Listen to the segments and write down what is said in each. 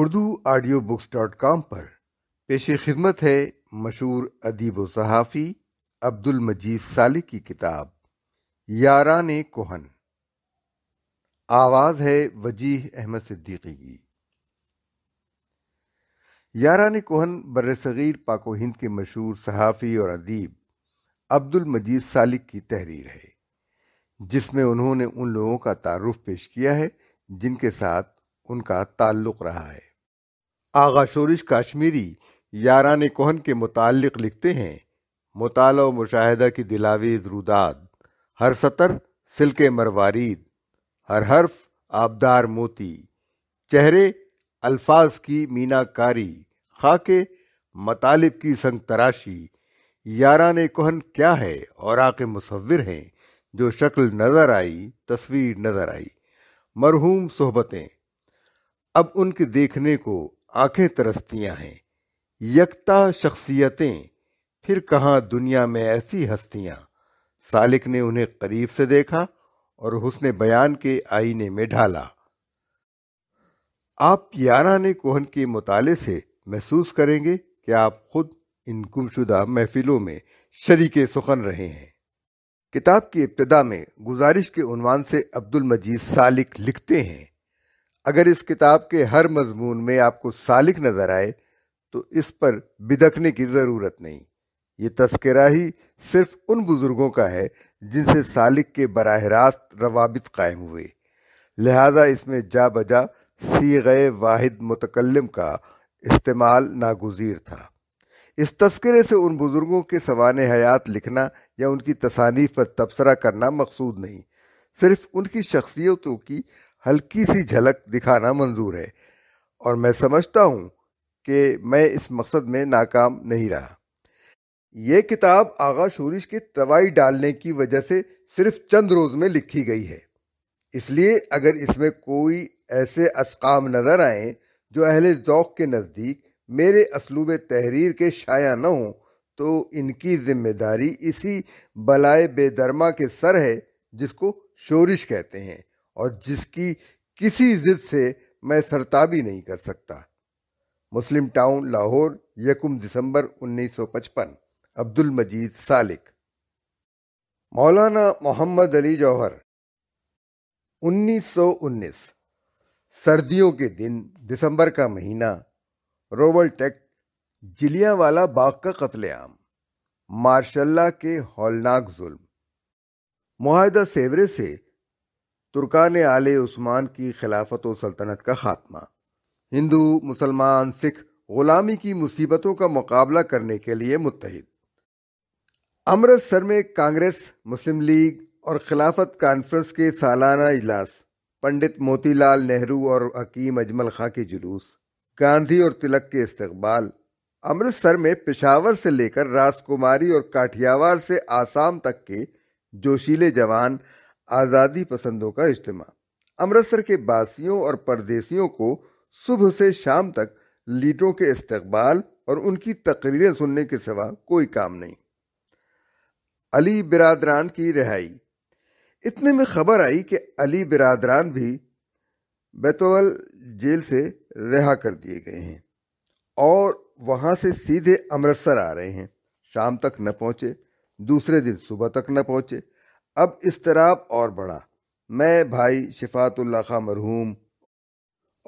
Urdu audio books dot com पर पेश खिदमत है मशहूर अदीब सहाफ़ी अब्दुल मजीद सालिक की किताब ने कोहन आवाज़ है वजीह अहमद सिद्दीकी की यारान कोहन बर सग़ीर पाको हिंद के मशहूर सहाफ़ी और अदीब अब्दुल मजीद सालिक की तहरीर है जिसमें उन्होंने उन लोगों का तारुफ पेश किया है जिनके साथ उनका ताल्लुक रहा है आगा शोरिश काश्मीरी यारान कोहन के मुतालिक लिखते हैं मुताल मुशाहिदा की दिलावेज रुदाद हर सतर सिल्के मरवारीद हर हर्फ आबदार मोती चेहरे अल्फाज की मीनाकारी खाके मतालिब की संग तराशी यारान कोहन क्या है और आके मुसविर हैं जो शक्ल नज़र आई तस्वीर नज़र आई मरहूम सोहबतें अब उनके देखने को आंखें तरसतियां हैं यकता शख्सियतें फिर कहा दुनिया में ऐसी हस्तियां सालिक ने उन्हें करीब से देखा और उसने बयान के आईने में ढाला आप याना ने कोहन के मुताले से महसूस करेंगे कि आप खुद इन गुमशुदा महफिलों में शरीक सुखन रहे हैं किताब की इब्तदा में गुजारिश के उनवान से अब्दुल मजीद सालिक लिखते हैं अगर इस किताब के हर मजमून में आपको सालिक नजर आए तो इस पर बिदकने की ज़रूरत नहीं ये तस्करा ही सिर्फ उन बुज़ुर्गों का है जिनसे सालिक के बरह रास्त रवाबित कायम हुए लिहाजा इसमें जा बजा सी गए वाहिद मुतकलम का इस्तेमाल नागुजीर था इस तस्करे से उन बुज़ुर्गों के सवान हयात लिखना या उनकी तसानीफ पर तबसरा करना मकसूद नहीं सिर्फ उनकी शख्सियतों की हल्की सी झलक दिखाना मंजूर है और मैं समझता हूँ कि मैं इस मकसद में नाकाम नहीं रहा ये किताब आगा शूरिश की तवाई डालने की वजह से सिर्फ चंद रोज में लिखी गई है इसलिए अगर इसमें कोई ऐसे असकाम नज़र आए जो अहले ज़ौक के नज़दीक मेरे असलूब तहरीर के शाया न हों तो इनकी जिम्मेदारी इसी बलाए बेदरमा के सर है जिसको शोरिश कहते हैं और जिसकी किसी जिद से मैं सरताबी नहीं कर सकता मुस्लिम टाउन लाहौर यकुम दिसंबर 1955 अब्दुल मजीद सालिक मौलाना मोहम्मद अली जौहर 1919 सर्दियों के दिन दिसंबर का महीना रोबल टेक वाला बाग का कत्लेआम मार्शल्ला के हौलनाक जुल्म मुहिदा सेवरे से तुर्कान आले उस्मान की खिलाफत और सल्तनत का खात्मा हिंदू मुसलमान सिख गुलामी की मुसीबतों का मुकाबला करने के लिए मुतहद अमृतसर में कांग्रेस मुस्लिम लीग और खिलाफत कॉन्फ्रेंस के सालाना इजलास पंडित मोतीलाल नेहरू और हकीम अजमल खां के जुलूस गांधी और तिलक के इस्तबाल अमृतसर में पिशावर से लेकर राजकुमारी और काठियावाड़ से आसाम तक के जोशीले जवान आज़ादी पसंदों का इज्तम अमृतसर के बासियों और परदेसियों को सुबह से शाम तक लीडरों के इस्तकबाल और उनकी तकरीरें सुनने के सिवा कोई काम नहीं अली बिरादरान की रिहाई इतने में खबर आई कि अली बिरादरान भी बेतवल जेल से रिहा कर दिए गए हैं और वहां से सीधे अमृतसर आ रहे हैं शाम तक न पहुंचे दूसरे दिन सुबह तक न पहुंचे अब इसतराब और बढ़ा मैं भाई शिफातुल्ला खां मरहूम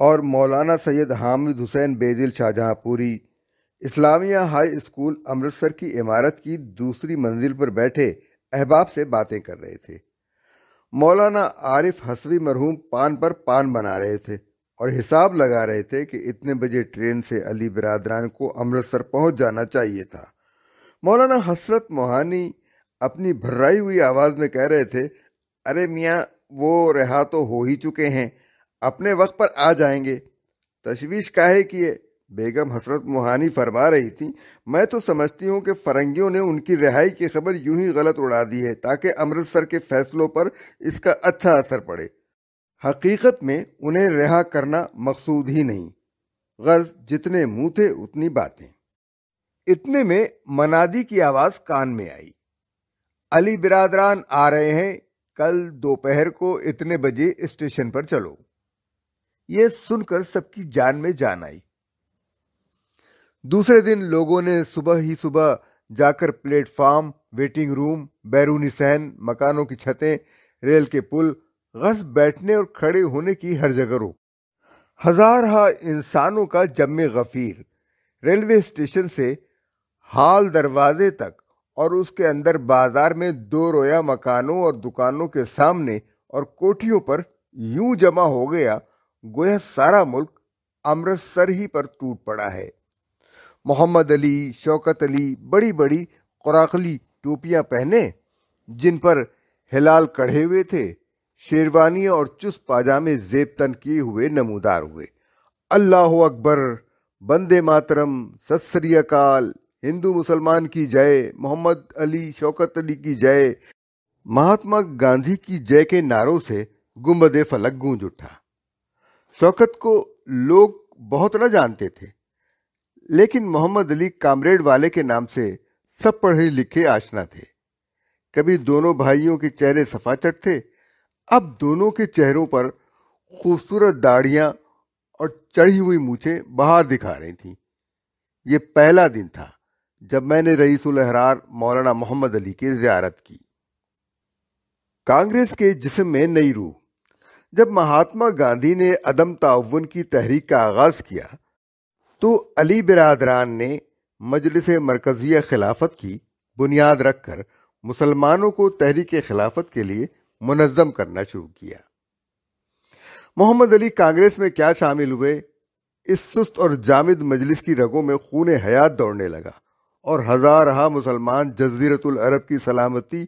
और मौलाना सैयद हामिद हुसैन बेदिल शाहजहाँपुरी इस्लामिया हाई स्कूल अमृतसर की इमारत की दूसरी मंजिल पर बैठे अहबाब से बातें कर रहे थे मौलाना आरिफ हसवी मरहूम पान पर पान बना रहे थे और हिसाब लगा रहे थे कि इतने बजे ट्रेन से अली बिरादरान को अमृतसर पहुंच जाना चाहिए था मौलाना हसरत मोहानी अपनी भर्राई हुई आवाज में कह रहे थे अरे मियाँ वो रहा तो हो ही चुके हैं अपने वक्त पर आ जाएंगे तशवीश काहे की है बेगम हसरत मोहानी फरमा रही थी मैं तो समझती हूँ कि फरंगियों ने उनकी रिहाई की खबर यूं ही गलत उड़ा दी है ताकि अमृतसर के फैसलों पर इसका अच्छा असर पड़े हकीकत में उन्हें रिहा करना मकसूद ही नहीं गर्ज जितने मुंह थे उतनी बातें इतने में मनादी की आवाज कान में आई अली बिरादरान आ रहे हैं कल दोपहर को इतने बजे स्टेशन पर चलो यह सुनकर सबकी जान में जान आई दूसरे दिन लोगों ने सुबह ही सुबह जाकर प्लेटफार्म वेटिंग रूम बैरूनी सहन मकानों की छतें रेल के पुल गज बैठने और खड़े होने की हर जगह रो हजारहा इंसानों का जमे गफीर रेलवे स्टेशन से हाल दरवाजे तक और उसके अंदर बाजार में दो रोया मकानों और दुकानों के सामने और कोठियों पर यूं जमा हो गया गोया सारा मुल्क अमृतसर ही पर टूट पड़ा है मोहम्मद अली शौकत अली बड़ी बड़ी कुराकली टोपियां पहने जिन पर हिलाल कढ़े हुए थे शेरवानी और चुस्त पाजामे जेब तन किए हुए नमूदार हुए अल्लाह अकबर बंदे मातरम सत हिंदू मुसलमान की जय मोहम्मद अली शौकत अली की जय महात्मा गांधी की जय के नारों से गुम्बद फलक गूंज उठा शौकत को लोग बहुत न जानते थे लेकिन मोहम्मद अली कामरेड वाले के नाम से सब पढ़े लिखे आशना थे कभी दोनों भाइयों के चेहरे सफाचट थे अब दोनों के चेहरों पर खूबसूरत दाढ़ियां और चढ़ी हुई मूछें बाहर दिखा रही थीं। ये पहला दिन था जब मैंने रईसुलहरार मौलाना मोहम्मद अली की जियारत की कांग्रेस के जिसम में नई रूह जब महात्मा गांधी ने अदम ताउन की तहरीक का आगाज किया तो अली बिरादरान ने मजलिस मरकजिया खिलाफत की बुनियाद रखकर मुसलमानों को तहरीक खिलाफत के लिए मुनज़म करना शुरू किया मोहम्मद अली कांग्रेस में क्या शामिल हुए इस सुस्त और जामिद मजलिस की रगों में खून हयात दौड़ने लगा और हजारहा मुसलमान जजीरतुल अरब की सलामती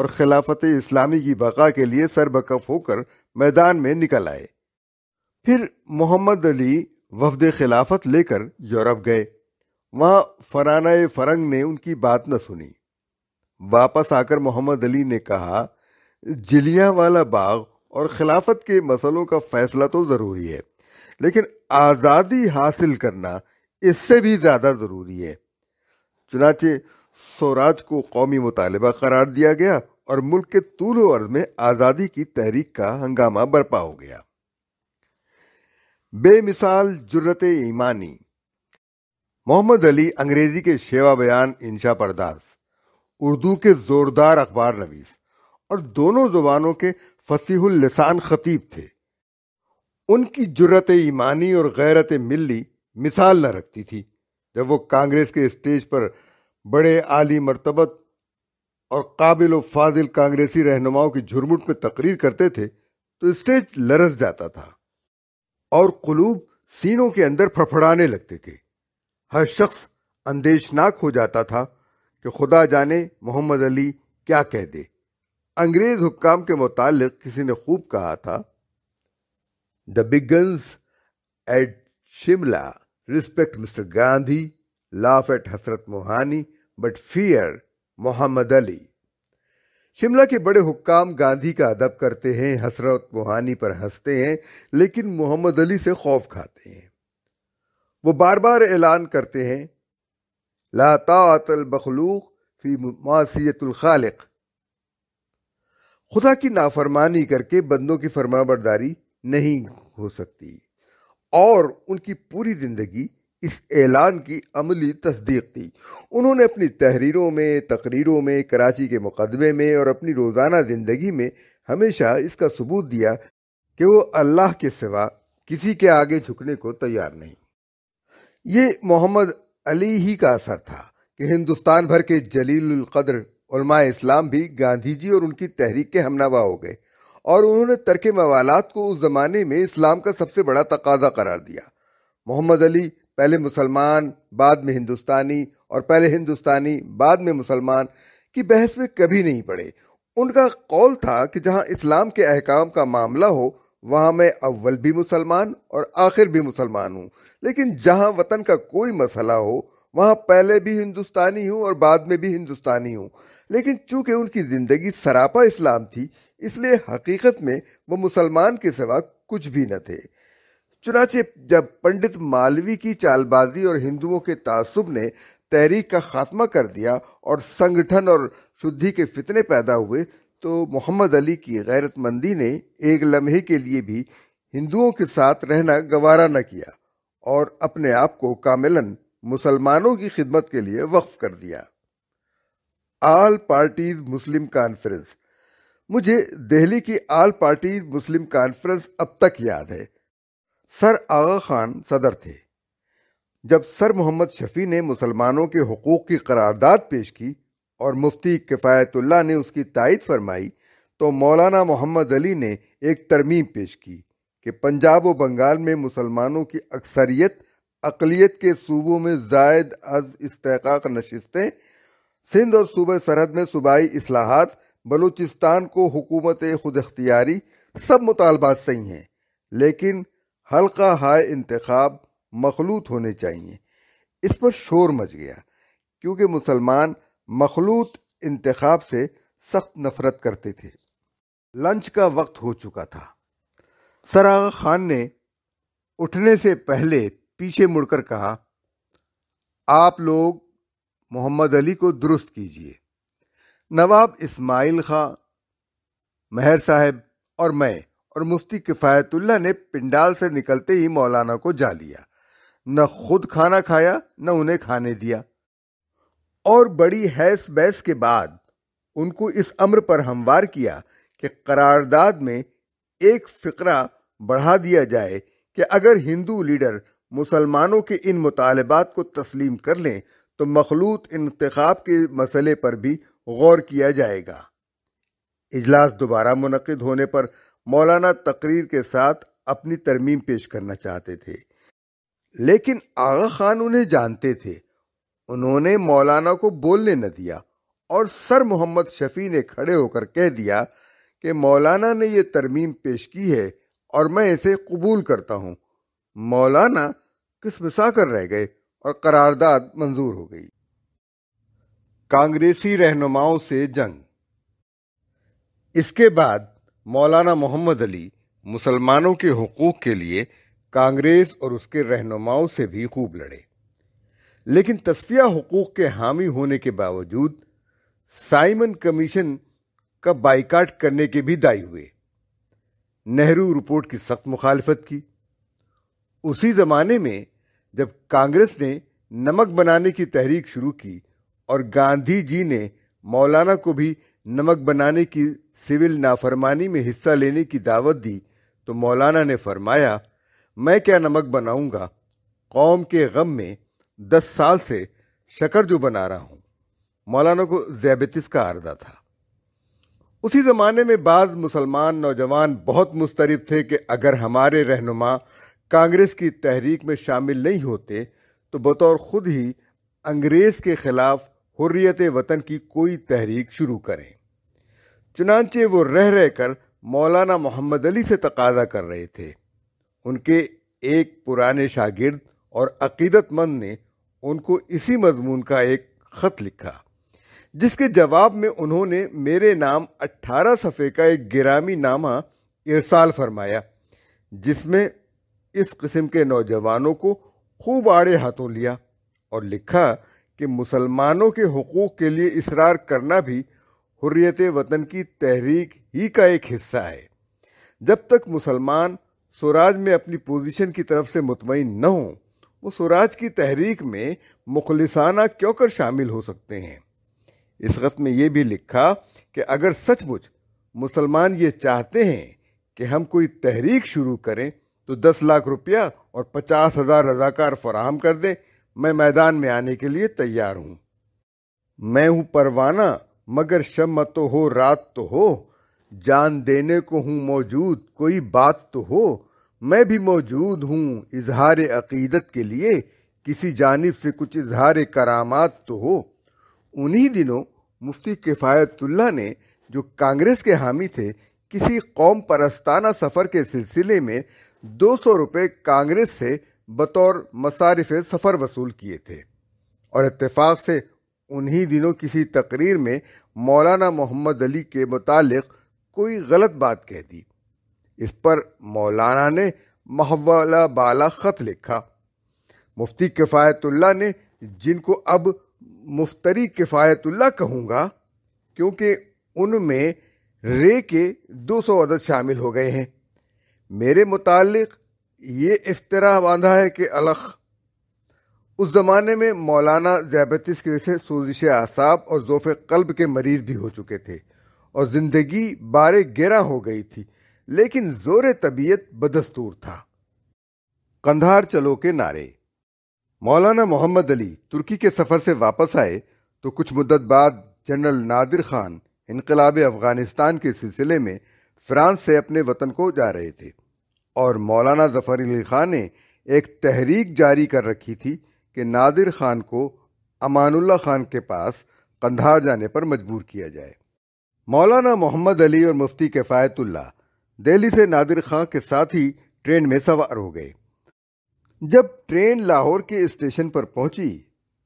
और खिलाफत इस्लामी की बका के लिए सरबकफ होकर मैदान में निकल आए फिर मोहम्मद अली वफद खिलाफत लेकर यूरोप गए वहां फराना फरंग ने उनकी बात न सुनी वापस आकर मोहम्मद अली ने कहा जिलिया वाला बाग और खिलाफत के मसलों का फैसला तो ज़रूरी है लेकिन आज़ादी हासिल करना इससे भी ज़्यादा ज़रूरी है चुनाचे स्वराज को कौमी मुतालबा करार दिया गया और मुल्क के तूल अर्ज में आज़ादी की तहरीक का हंगामा बर्पा हो गया बेमिसाल जुर्रत ईमानी मोहम्मद अली अंग्रेजी के शेवा बयान इंशा परदास उर्दू के जोरदार अखबार नवीस और दोनों जुबानों के फसीहुल खतीब थे उनकी जुर्रत ईमानी और गैरत मिल्ली मिसाल न रखती थी जब वो कांग्रेस के स्टेज पर बड़े आली मरतबत और काबिल फाजिल कांग्रेसी रहनुमाओं की झुरमुट में तकरीर करते थे तो स्टेज लरस जाता था और कुलूब सीनों के अंदर फड़फड़ाने लगते थे हर शख्स अंदेशनाक हो जाता था कि खुदा जाने मोहम्मद अली क्या कह दे अंग्रेज हुक्काम के मुतालिक किसी ने खूब कहा था the begins at Shimla respect Mr. Gandhi, laugh at Hasrat Mohani, but fear Muhammad Ali. Shimla के बड़े हुक्काम गांधी का अदब करते हैं हसरत मोहानी पर हंसते हैं लेकिन मोहम्मद अली से खौफ खाते हैं वो बार बार ऐलान करते हैं लातातल बखलूक फी खालिक खुदा की नाफरमानी करके बंदों की फरमाबरदारी नहीं हो सकती और उनकी पूरी ज़िंदगी इस ऐलान की अमली तस्दीक थी उन्होंने अपनी तहरीरों में तकरीरों में कराची के मुकदमे में और अपनी रोज़ाना ज़िंदगी में हमेशा इसका सबूत दिया कि वो अल्लाह के सिवा किसी के आगे झुकने को तैयार नहीं ये मोहम्मद अली ही का असर था कि हिंदुस्तान भर के जलील कदर इस्लाम भी गांधी जी और उनकी तहरीक के हमनावा हो गए और उन्होंने तर्क मवालात को उस ज़माने में इस्लाम का सबसे बड़ा तकाजा करार दिया मोहम्मद अली पहले मुसलमान बाद में हिंदुस्तानी और पहले हिंदुस्तानी बाद में मुसलमान की बहस में कभी नहीं पड़े उनका कौल था कि जहाँ इस्लाम के अहकाम का मामला हो वहाँ मैं अव्वल भी मुसलमान और आखिर भी मुसलमान हूँ लेकिन जहाँ वतन का कोई मसला हो वहाँ पहले भी हिंदुस्तानी हूँ और बाद में भी हिंदुस्तानी हूँ लेकिन चूंकि उनकी ज़िंदगी सरापा इस्लाम थी इसलिए हकीकत में वो मुसलमान के सिवा कुछ भी न थे चुनाचे जब पंडित मालवी की चालबाजी और हिंदुओं के तासुब ने तहरीक का खात्मा कर दिया और संगठन और शुद्धि के फितने पैदा हुए तो मोहम्मद अली की गैरतमंदी ने एक लम्हे के लिए भी हिंदुओं के साथ रहना गवारा न किया और अपने आप को कामिलन मुसलमानों की खिदमत के लिए वक्फ कर दिया आल पार्टीज मुस्लिम कॉन्फ्रेंस मुझे दिल्ली की आल पार्टीज मुस्लिम कॉन्फ्रेंस अब तक याद है सर आगा खान सदर थे जब सर मोहम्मद शफी ने मुसलमानों के हकूक़ की करारदाद पेश की और मुफ्ती किफ़ायतुल्ला ने उसकी तायद फरमाई तो मौलाना मोहम्मद अली ने एक तरमीम पेश की कि पंजाब व बंगाल में मुसलमानों की अक्सरियत अकलीत के सूबों में जायद अज इसक नशस्तें सिंध और सूबे सरहद में सूबाई असलाहत बलूचिस्तान को हुकूमत खुद अख्तियारी सब मुतालबात सही हैं लेकिन हल्का हाय इंतखब मखलूत होने चाहिए इस पर शोर मच गया क्योंकि मुसलमान मखलूत इंतखब से सख्त नफरत करते थे लंच का वक्त हो चुका था सराग खान ने उठने से पहले पीछे मुड़कर कहा आप लोग मोहम्मद अली को दुरुस्त कीजिए नवाब इस्माइल खां महर साहब और मैं और मुफ्ती किफ़ायतुल्ला ने पिंडाल से निकलते ही मौलाना को जा लिया न खुद खाना खाया न उन्हें खाने दिया और बड़ी हैस बैस के बाद उनको इस अम्र पर हमवार किया कि करारदाद में एक फ़िक्रा बढ़ा दिया जाए कि अगर हिंदू लीडर मुसलमानों के इन मुतालबात को तस्लीम कर लें तो मखलूत इंतखब के मसले पर भी गौर किया जाएगा इजलास दोबारा मुनद होने पर मौलाना तकरीर के साथ अपनी तरमीम पेश करना चाहते थे लेकिन आगा खान उन्हें जानते थे उन्होंने मौलाना को बोलने न दिया और सर मोहम्मद शफी ने खड़े होकर कह दिया कि मौलाना ने यह तरमीम पेश की है और मैं इसे कबूल करता हूँ मौलाना किसमसा कर रह गए और करारदाद मंजूर हो गई कांग्रेसी रहनुमाओं से जंग इसके बाद मौलाना मोहम्मद अली मुसलमानों के हकूक के लिए कांग्रेस और उसके रहनुमाओं से भी खूब लड़े लेकिन तस्फिया हकूक के हामी होने के बावजूद साइमन कमीशन का बाइकाट करने के भी दायी हुए नेहरू रिपोर्ट की सख्त मुखालफत की उसी जमाने में जब कांग्रेस ने नमक बनाने की तहरीक शुरू की और गांधी जी ने मौलाना को भी नमक बनाने की सिविल नाफरमानी में हिस्सा लेने की दावत दी तो मौलाना ने फरमाया मैं क्या नमक बनाऊंगा कौम के गम में दस साल से शकर जो बना रहा हूं मौलाना को जैबतिस का अर्दा था उसी ज़माने में बाद मुसलमान नौजवान बहुत मुस्तरब थे कि अगर हमारे रहनुमा कांग्रेस की तहरीक में शामिल नहीं होते तो बतौर खुद ही अंग्रेज के खिलाफ हुर्रियत वतन की कोई तहरीक शुरू करें चुनाचे वो रह रहकर मौलाना मोहम्मद अली से तकाजा कर रहे थे उनके एक पुराने शागिर्द और अकीदतमंद ने उनको इसी मजमून का एक ख़त लिखा जिसके जवाब में उन्होंने मेरे नाम 18 सफ़े का एक गिरामी नामा इरसाल फरमाया जिसमें इस किस्म के नौजवानों को खूब आड़े हाथों लिया और लिखा कि मुसलमानों के हकूक़ के लिए इसरार करना भी हुर्रियत वतन की तहरीक ही का एक हिस्सा है जब तक मुसलमान स्वराज में अपनी पोजीशन की तरफ से मुतमिन न हो वो स्वराज की तहरीक में मुखलसाना क्यों कर शामिल हो सकते हैं इस वक्त में ये भी लिखा कि अगर सचमुच मुसलमान ये चाहते हैं कि हम कोई तहरीक शुरू करें तो दस लाख रुपया और पचास हजार रजाकार फराहम कर दें मैं मैदान में आने के लिए तैयार हूँ मैं हूँ परवाना मगर शम तो हो रात तो हो जान देने को हूं मौजूद कोई बात तो हो मैं भी मौजूद हूं इजहार अकीदत के लिए किसी जानब से कुछ इजहार करामात तो हो उन्हीं दिनों मुफ्ती किफ़ायतुल्ला ने जो कांग्रेस के हामी थे किसी कौम परस्ताना सफ़र के सिलसिले में दो सौ रुपये कांग्रेस से बतौर मसारिफ सफ़र वसूल किए थे और इत्तेफाक से उन्हीं दिनों किसी तकरीर में मौलाना मोहम्मद अली के मुतालिक कोई गलत बात कह दी इस पर मौलाना ने महवला बाला ख़त लिखा मुफ्ती किफ़ायतुल्ला ने जिनको अब मुफ्तरी किफ़ायतुल्ला कहूँगा क्योंकि उनमें रे के 200 अदद शामिल हो गए हैं मेरे मुतालिक ये इफ्तरा बांधा है कि अलख उस ज़माने में मौलाना ज़्याबतिस की वजह से आसाब और जोफ़ कल्ब के मरीज़ भी हो चुके थे और ज़िंदगी बारे गिरा हो गई थी लेकिन ज़ोर तबीयत बदस्तूर था कंधार चलो के नारे मौलाना मोहम्मद अली तुर्की के सफ़र से वापस आए तो कुछ मुद्दत बाद जनरल नादिर खान इनकलाब अफ़गानिस्तान के सिलसिले में फ्रांस से अपने वतन को जा रहे थे और मौलाना जफ़र अली ख़ान ने एक तहरीक जारी कर रखी थी कि नादिर खान को अमानुल्ला खान के पास कंधार जाने पर मजबूर किया जाए मौलाना मोहम्मद अली और मुफ्ती किफ़ायतुल्ला दिल्ली से नादिर खान के साथ ही ट्रेन में सवार हो गए जब ट्रेन लाहौर के स्टेशन पर पहुंची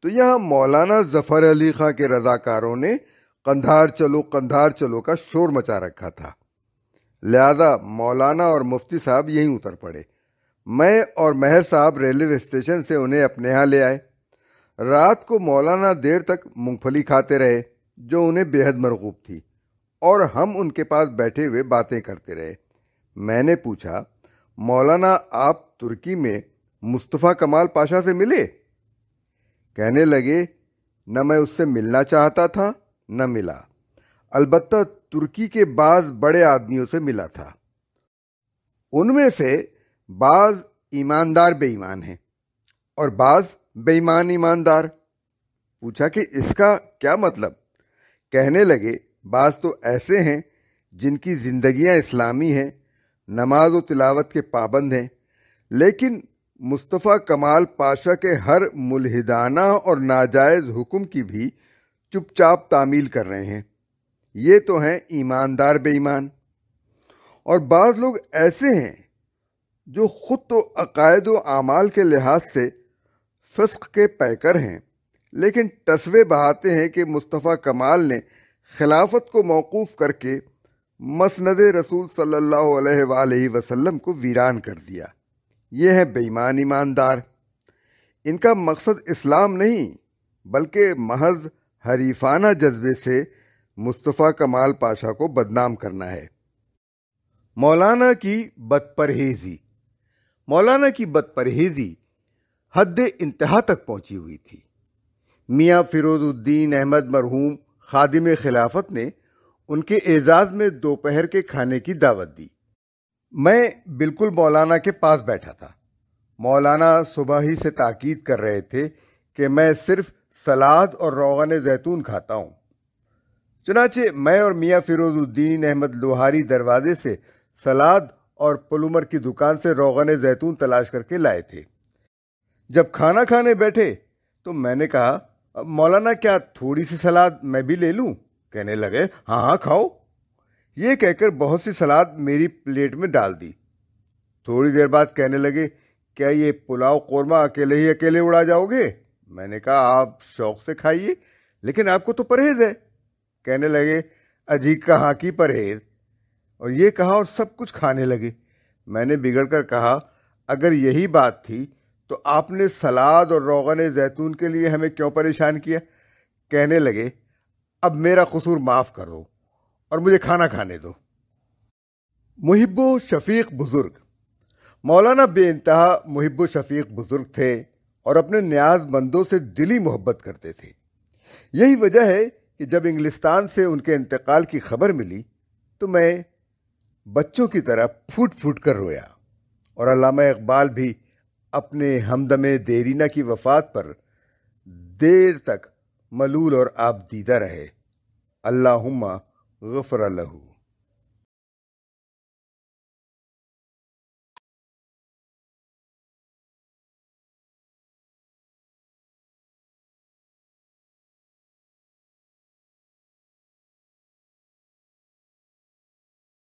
तो यहाँ मौलाना जफ़र अली खां के रजाकारों ने कंधार चलो कंधार चलो का शोर मचा रखा था लिहाजा मौलाना और मुफ्ती साहब यहीं उतर पड़े मैं और महर साहब रेलवे स्टेशन से उन्हें अपने यहाँ ले आए रात को मौलाना देर तक मूंगफली खाते रहे जो उन्हें बेहद मरगूब थी और हम उनके पास बैठे हुए बातें करते रहे मैंने पूछा मौलाना आप तुर्की में मुस्तफ़ा कमाल पाशा से मिले कहने लगे न मैं उससे मिलना चाहता था न मिला अलबत्ता तुर्की के बाज बड़े आदमियों से मिला था उनमें से बाज ईमानदार बेईमान हैं और बाज बेईमान ईमानदार पूछा कि इसका क्या मतलब कहने लगे बाज तो ऐसे हैं जिनकी जिंदगियां इस्लामी हैं नमाज व तिलावत के पाबंद हैं लेकिन मुस्तफ़ा कमाल पाशा के हर मुलहिदाना और नाजायज़ हुक्म की भी चुपचाप तामील कर रहे हैं ये तो हैं ईमानदार बेईमान और बाज़ लोग ऐसे हैं जो ख़ुद तो अकायद आमाल के लिहाज से फ़स्क के पैकर हैं लेकिन तस्वे बहाते हैं कि मुस्तफ़ा कमाल ने खिलाफत को मौकूफ़ करके मसंद रसूल सल्ला वसलम को वीरान कर दिया ये है बेईमान ईमानदार इनका मकसद इस्लाम नहीं बल्कि महज हरीफाना जज्बे से मुस्तफ़ा कमाल पाशा को बदनाम करना है मौलाना की बदपरहेजी मौलाना की बदपरहेजी हद इंतहा तक पहुंची हुई थी मियाँ फिरोजुद्दीन अहमद मरहूम खादिम खिलाफत ने उनके एजाज में दोपहर के खाने की दावत दी मैं बिल्कुल मौलाना के पास बैठा था मौलाना सुबह ही से ताकीद कर रहे थे कि मैं सिर्फ सलाद और रोगन जैतून खाता हूँ चुनाचे मैं और मियाँ फिरोजुद्दीन अहमद लोहारी दरवाजे से सलाद और पलूमर की दुकान से रोगन जैतून तलाश करके लाए थे जब खाना खाने बैठे तो मैंने कहा अब मौलाना क्या थोड़ी सी सलाद मैं भी ले लूं? कहने लगे हाँ हाँ खाओ ये कहकर बहुत सी सलाद मेरी प्लेट में डाल दी थोड़ी देर बाद कहने लगे क्या ये पुलाव कौरमा अकेले ही अकेले उड़ा जाओगे मैंने कहा आप शौक से खाइए लेकिन आपको तो परहेज है कहने लगे अजी कहाँ की परहेज और ये कहा और सब कुछ खाने लगे मैंने बिगड़ कर कहा अगर यही बात थी तो आपने सलाद और रोगन जैतून के लिए हमें क्यों परेशान किया कहने लगे अब मेरा कसूर माफ़ करो और मुझे खाना खाने दो मुहिबो शफीक बुज़ुर्ग मौलाना इंतहा मुहिबो शफीक बुज़ुर्ग थे और अपने न्याज मंदों से दिली मोहब्बत करते थे यही वजह है कि जब इंग्लिस्तान से उनके इंतकाल की खबर मिली तो मैं बच्चों की तरह फूट फूट कर रोया और अलामा इकबाल भी अपने हमदम देरीना की वफात पर देर तक मलूल और आबदीदा रहे अल्लाहुम्मा गफर लहू